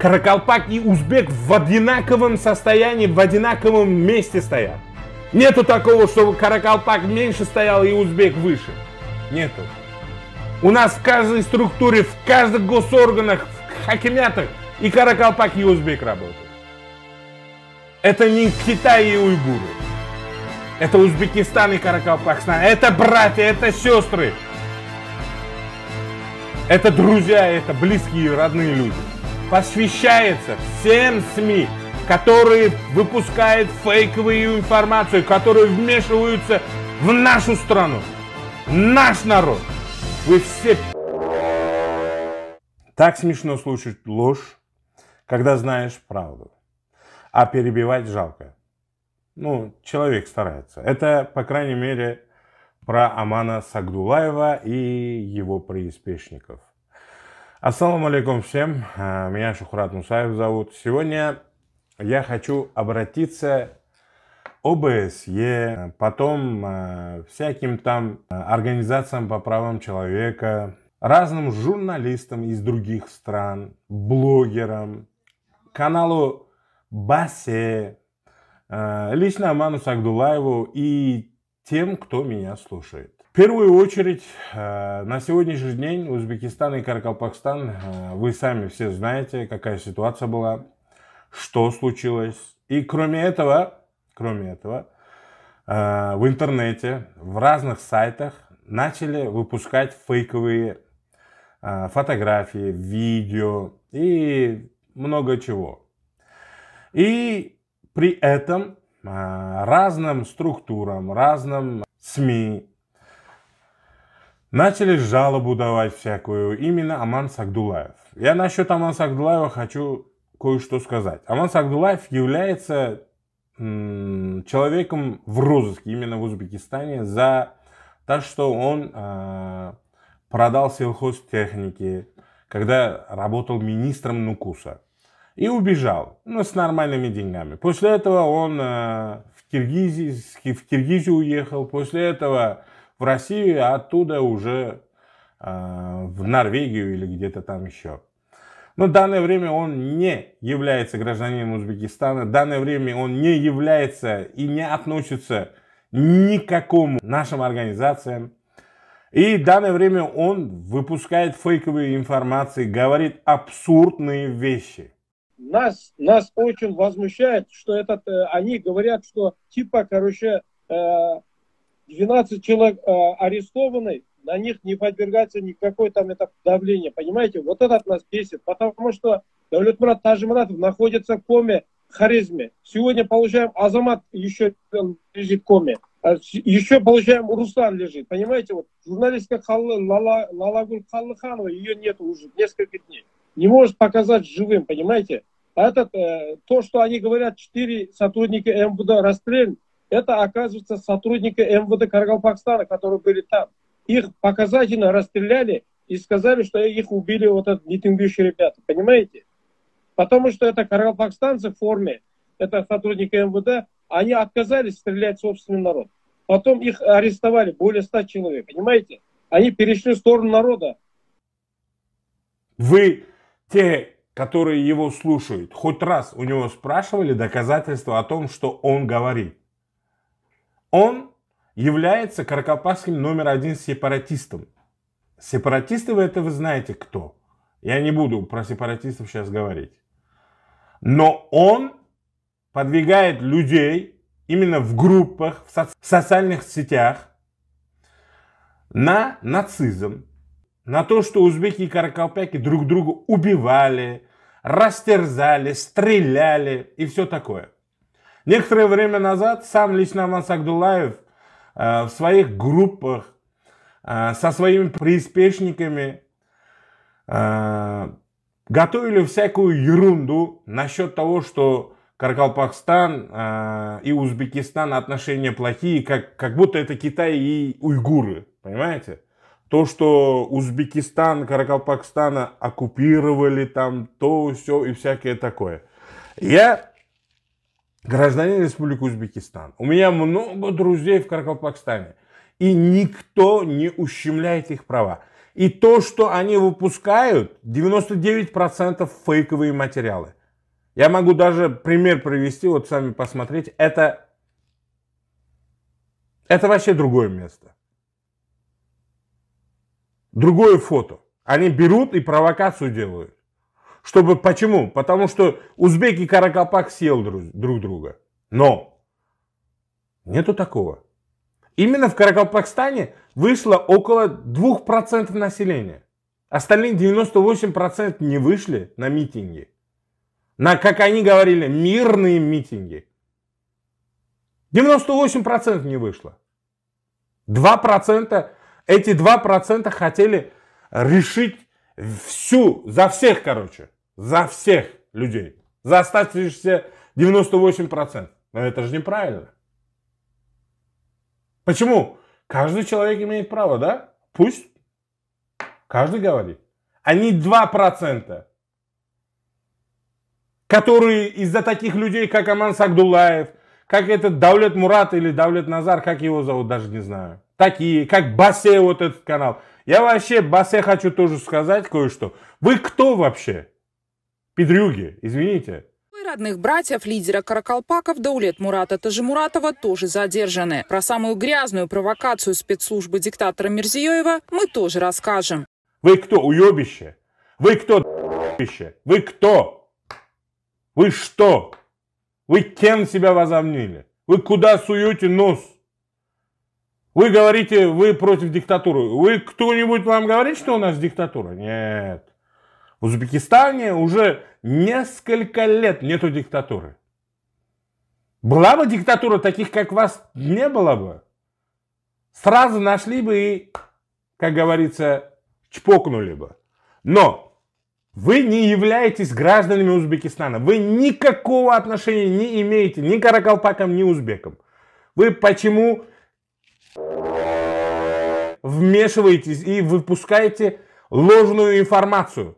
Каракалпак и узбек в одинаковом состоянии, в одинаковом месте стоят. Нету такого, что каракалпак меньше стоял и узбек выше. Нету. У нас в каждой структуре, в каждых госорганах, в хакимятах и каракалпак, и узбек работают. Это не Китай и уйгуры. Это Узбекистан и Каракалпакстан. Это братья, это сестры. Это друзья, это близкие, родные люди посвящается всем СМИ, которые выпускают фейковую информацию, которые вмешиваются в нашу страну, наш народ. Вы все... Так смешно слушать ложь, когда знаешь правду. А перебивать жалко. Ну, человек старается. Это, по крайней мере, про Амана Сагдулаева и его приспешников. Ассаламу алейкум всем, а, меня Шухрат Мусаев зовут. Сегодня я хочу обратиться ОБСЕ, потом а, всяким там а, организациям по правам человека, разным журналистам из других стран, блогерам, каналу Басе, лично Аману Сагдулаеву и тем, кто меня слушает. В первую очередь, э, на сегодняшний день Узбекистан и Каракалпакстан, э, вы сами все знаете, какая ситуация была, что случилось. И кроме этого, кроме этого, э, в интернете, в разных сайтах начали выпускать фейковые фотографии, видео и много чего. И при этом разным структурам, разным СМИ, Начали жалобу давать всякую, именно Аман Сагдулаев. Я насчет Аман Сагдулаева хочу кое-что сказать. Аман Сагдулаев является человеком в розыске именно в Узбекистане за то, что он э, продал сельхозтехники, когда работал министром Нукуса. И убежал, но ну, с нормальными деньгами. После этого он э, в, Киргизии, в Киргизию уехал, после этого в Россию, а оттуда уже э, в Норвегию или где-то там еще. Но в данное время он не является гражданином Узбекистана, в данное время он не является и не относится ни к какому нашим организациям. И в данное время он выпускает фейковые информации, говорит абсурдные вещи. Нас, нас очень возмущает, что этот, э, они говорят, что типа, короче, э, 12 человек э, арестованы, на них не подвергается никакой там это давление, понимаете? Вот этот нас бесит, потому что Давлетмурат Тажимуратов находится в коме, харизме. Сегодня получаем Азамат, еще э, лежит в коме. А еще получаем Руслан лежит, понимаете? Вот журналистка Халлы, Лала, Лалагуль Халлыханова, ее нет уже несколько дней. Не может показать живым, понимаете? А этот, э, то, что они говорят, четыре сотрудника МВД расстреляны, это, оказывается, сотрудники МВД Каргалпакстана, которые были там. Их показательно расстреляли и сказали, что их убили вот этот митингующие ребята, понимаете? Потому что это каргалпакстанцы в форме, это сотрудники МВД, они отказались стрелять в собственный народ. Потом их арестовали, более ста человек, понимаете? Они перешли в сторону народа. Вы, те, которые его слушают, хоть раз у него спрашивали доказательства о том, что он говорит? он является Каракалпакским номер один сепаратистом. Сепаратисты вы это вы знаете кто. Я не буду про сепаратистов сейчас говорить. Но он подвигает людей именно в группах, в, соци- в социальных сетях на нацизм, на то, что узбеки и каракалпяки друг друга убивали, растерзали, стреляли и все такое – Некоторое время назад сам лично Аман Сагдулаев э, в своих группах э, со своими приспешниками э, готовили всякую ерунду насчет того, что Каркалпакстан э, и Узбекистан отношения плохие, как, как будто это Китай и уйгуры, понимаете? То, что Узбекистан, Каракалпакстана оккупировали там, то, все и всякое такое. Я гражданин Республики Узбекистан. У меня много друзей в Каркалпакстане. И никто не ущемляет их права. И то, что они выпускают, 99% фейковые материалы. Я могу даже пример привести, вот сами посмотреть. Это, это вообще другое место. Другое фото. Они берут и провокацию делают. Чтобы, почему? Потому что узбеки и каракалпак съел друг, друг друга. Но нету такого. Именно в Каракалпакстане вышло около 2% населения. Остальные 98% не вышли на митинги. На, как они говорили, мирные митинги. 98% не вышло. 2%, эти 2% хотели решить всю, за всех, короче, за всех людей, за оставшиеся 98%. Но это же неправильно. Почему? Каждый человек имеет право, да? Пусть каждый говорит. Они не 2%, которые из-за таких людей, как Аман Сагдулаев, как этот Давлет Мурат или Давлет Назар, как его зовут, даже не знаю такие, как Басе, вот этот канал. Я вообще Басе хочу тоже сказать кое-что. Вы кто вообще? Педрюги, извините. Родных братьев лидера Каракалпаков Даулет Мурата Тажимуратова тоже задержаны. Про самую грязную провокацию спецслужбы диктатора Мерзиёева мы тоже расскажем. Вы кто, уебище? Вы кто, уебище? Вы кто? Вы что? Вы кем себя возомнили? Вы куда суете нос? Вы говорите, вы против диктатуры. Вы кто-нибудь вам говорит, что у нас диктатура? Нет. В Узбекистане уже несколько лет нету диктатуры. Была бы диктатура, таких как вас не было бы. Сразу нашли бы и, как говорится, чпокнули бы. Но вы не являетесь гражданами Узбекистана. Вы никакого отношения не имеете ни к каракалпакам, ни узбекам. Вы почему Вмешиваетесь и выпускаете ложную информацию.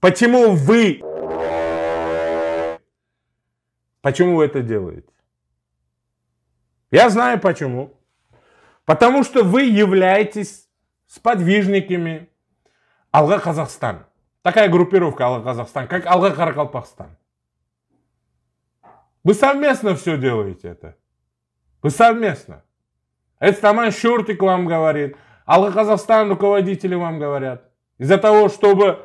Почему вы... Почему вы это делаете? Я знаю почему. Потому что вы являетесь сподвижниками Алга Казахстан. Такая группировка Алга Казахстан, как Алга Каракалпахстан. Вы совместно все делаете это. Вы совместно. Эстаман Шуртик вам говорит, Алла Казахстан руководители вам говорят. Из-за того, чтобы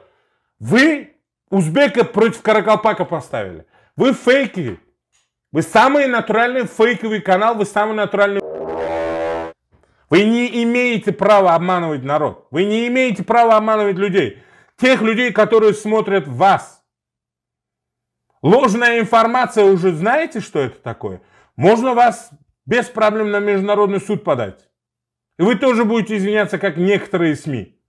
вы узбека против каракалпака поставили. Вы фейки. Вы самый натуральный фейковый канал, вы самый натуральный... Вы не имеете права обманывать народ. Вы не имеете права обманывать людей. Тех людей, которые смотрят вас. Ложная информация, уже знаете, что это такое? Можно вас без проблем на международный суд подать. И вы тоже будете извиняться, как некоторые СМИ.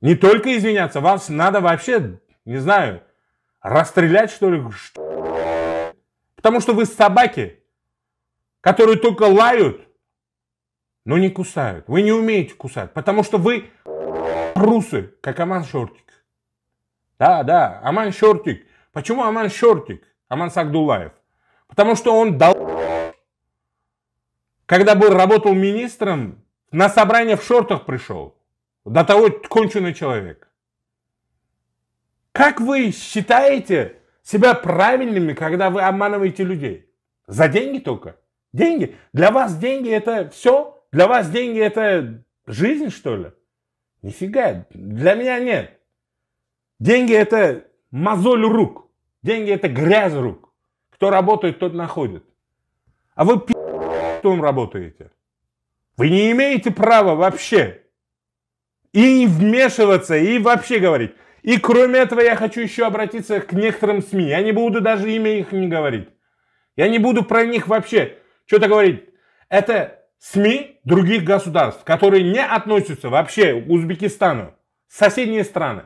Не только извиняться, вас надо вообще, не знаю, расстрелять что ли. Потому что вы собаки, которые только лают, но не кусают. Вы не умеете кусать, потому что вы прусы, как Аман Шортик. Да, да, Аман Шортик. Почему Аман Шортик? Аман Сагдулаев. Потому что он дал когда был, работал министром, на собрание в шортах пришел. До того конченый человек. Как вы считаете себя правильными, когда вы обманываете людей? За деньги только. Деньги. Для вас деньги это все? Для вас деньги это жизнь, что ли? Нифига. Для меня нет. Деньги это мозоль рук. Деньги это грязь рук. Кто работает, тот находит. А вы пи***, том работаете. Вы не имеете права вообще и не вмешиваться, и вообще говорить. И кроме этого я хочу еще обратиться к некоторым СМИ. Я не буду даже имя их не говорить. Я не буду про них вообще что-то говорить. Это СМИ других государств, которые не относятся вообще к Узбекистану, соседние страны.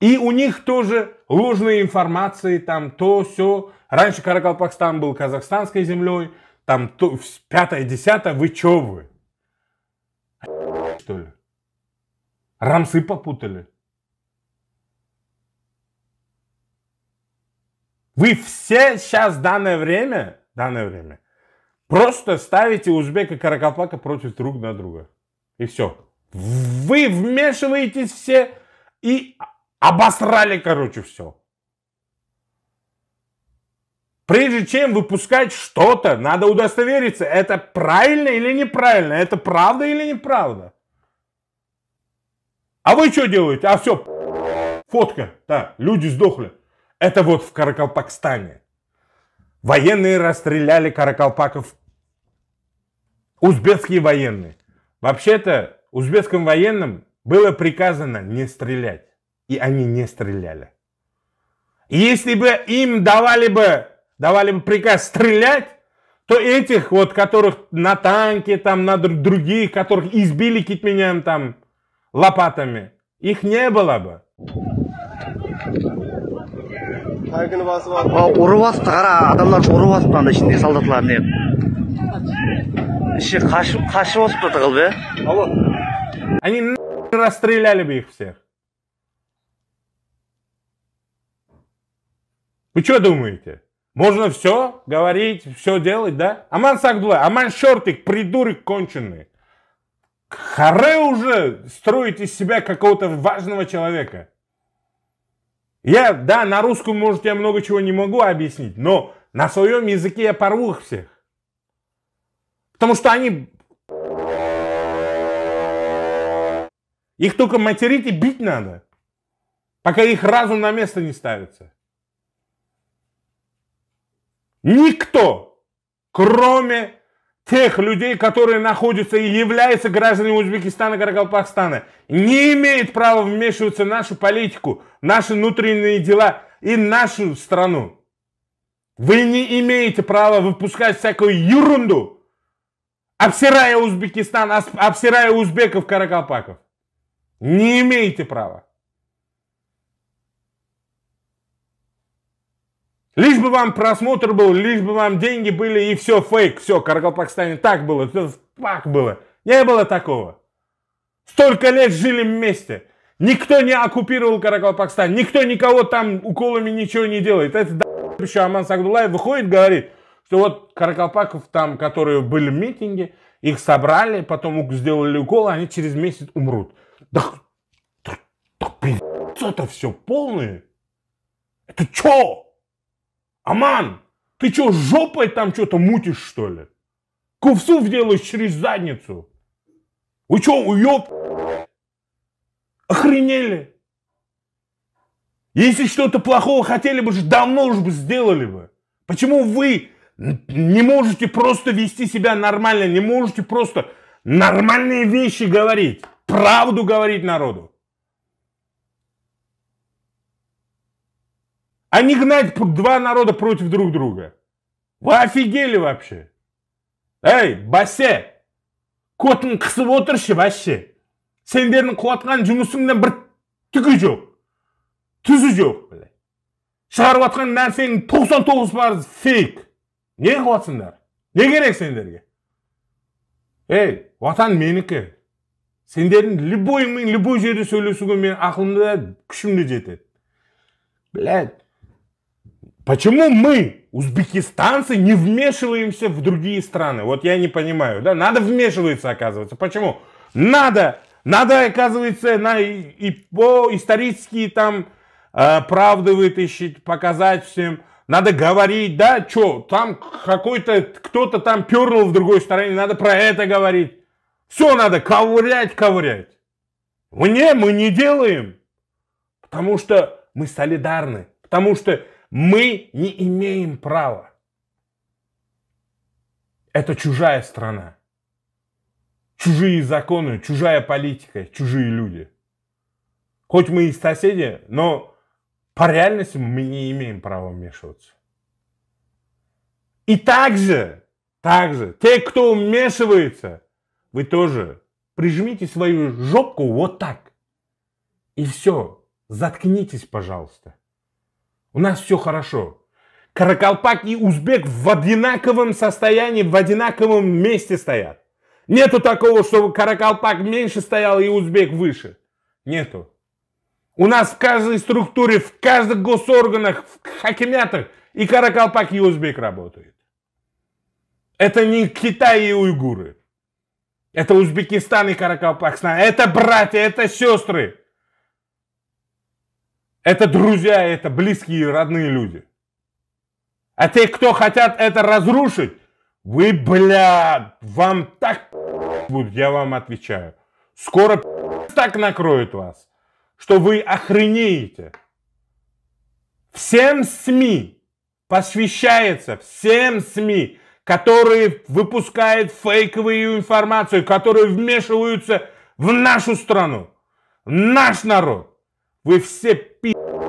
И у них тоже ложные информации, там то, все. Раньше Каракалпакстан был казахстанской землей, там то, пятое, десятое, вы чё вы? Что ли? Рамсы попутали? Вы все сейчас, данное время, данное время, просто ставите узбека и Каракалпака против друг на друга. И все. Вы вмешиваетесь все и обосрали, короче, все. Прежде чем выпускать что-то, надо удостовериться, это правильно или неправильно, это правда или неправда. А вы что делаете? А все, фотка, да, люди сдохли. Это вот в Каракалпакстане. Военные расстреляли каракалпаков. Узбекские военные. Вообще-то узбекским военным было приказано не стрелять. И они не стреляли. Если бы им давали бы давали им приказ стрелять, то этих вот, которых на танке, там, на других, которых избили китменям там лопатами, их не было бы. ұрып а алысты қара адамдар ұрып алысты анда ішінде солдатлар не іші қашып қашып алысып жатыр э? они расстреляли бы их всех вы что думаете можно все говорить, все делать, да? Аман Сагдула, Аман Шортик, придурок конченый. Харе уже строить из себя какого-то важного человека. Я, да, на русском, может, я много чего не могу объяснить, но на своем языке я порву их всех. Потому что они... Их только материть и бить надо, пока их разум на место не ставится. Никто, кроме тех людей, которые находятся и являются гражданами Узбекистана, и Каракалпакстана, не имеет права вмешиваться в нашу политику, наши внутренние дела и нашу страну. Вы не имеете права выпускать всякую ерунду, обсирая Узбекистан, обсирая узбеков, каракалпаков. Не имеете права. Лишь бы вам просмотр был, лишь бы вам деньги были, и все, фейк, все, Каракалпакстане так было, так было. Не было такого. Столько лет жили вместе. Никто не оккупировал Каракалпакстан, никто никого там уколами ничего не делает. Это да, еще Аман Сагдулаев выходит, говорит, что вот каракалпаков там, которые были в митинге, их собрали, потом сделали уколы, они через месяц умрут. Да, да, да пиздец, это все полное. Это что? Аман, ты что, жопой там что-то мутишь, что ли? Кувсу делаешь через задницу. Вы что, уеб... Охренели? Если что-то плохого хотели бы, давно уж бы сделали бы. Почему вы не можете просто вести себя нормально, не можете просто нормальные вещи говорить, правду говорить народу? а не гнать два народа против друг друга. Вы офигели вообще? Эй, басе! котын қысып отыршы вообще. Сендердің қуатқан жұмысыңдан бір түгі жоқ. Түзі жоқ. Шығарып атқан нәрсенің 99 парыз фейк. Не қуатсыңдар? Не керек сендерге? Эй, ватан менікі. Сендердің любойыңмен любой жерде сөйлесуге мен да күшімде жетеді. Блядь, Почему мы, узбекистанцы, не вмешиваемся в другие страны? Вот я не понимаю, да? Надо вмешиваться, оказывается. Почему? Надо, надо, оказывается, на, и, и по исторические там э, правды вытащить, показать всем. Надо говорить, да, что, там какой-то, кто-то там пернул в другой стороне, надо про это говорить. Все надо ковырять, ковырять. Мне мы не делаем, потому что мы солидарны, потому что мы не имеем права. Это чужая страна. Чужие законы, чужая политика, чужие люди. Хоть мы и соседи, но по реальности мы не имеем права вмешиваться. И также, также, те, кто вмешивается, вы тоже прижмите свою жопку вот так. И все, заткнитесь, пожалуйста. У нас все хорошо. Каракалпак и узбек в одинаковом состоянии, в одинаковом месте стоят. Нету такого, что каракалпак меньше стоял и узбек выше. Нету. У нас в каждой структуре, в каждых госорганах, в хакимятах и каракалпак, и узбек работают. Это не Китай и уйгуры. Это Узбекистан и Каракалпакстан. Это братья, это сестры это друзья, это близкие и родные люди. А те, кто хотят это разрушить, вы, бля, вам так будут, я вам отвечаю. Скоро так накроет вас, что вы охренеете. Всем СМИ посвящается, всем СМИ, которые выпускают фейковую информацию, которые вмешиваются в нашу страну, в наш народ. Вы все Peace.